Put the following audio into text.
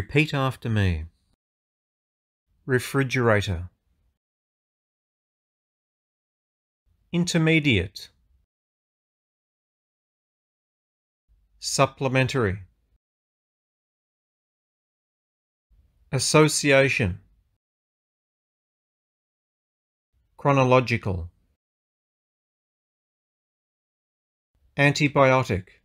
Repeat after me. Refrigerator. Intermediate. Supplementary. Association. Chronological. Antibiotic.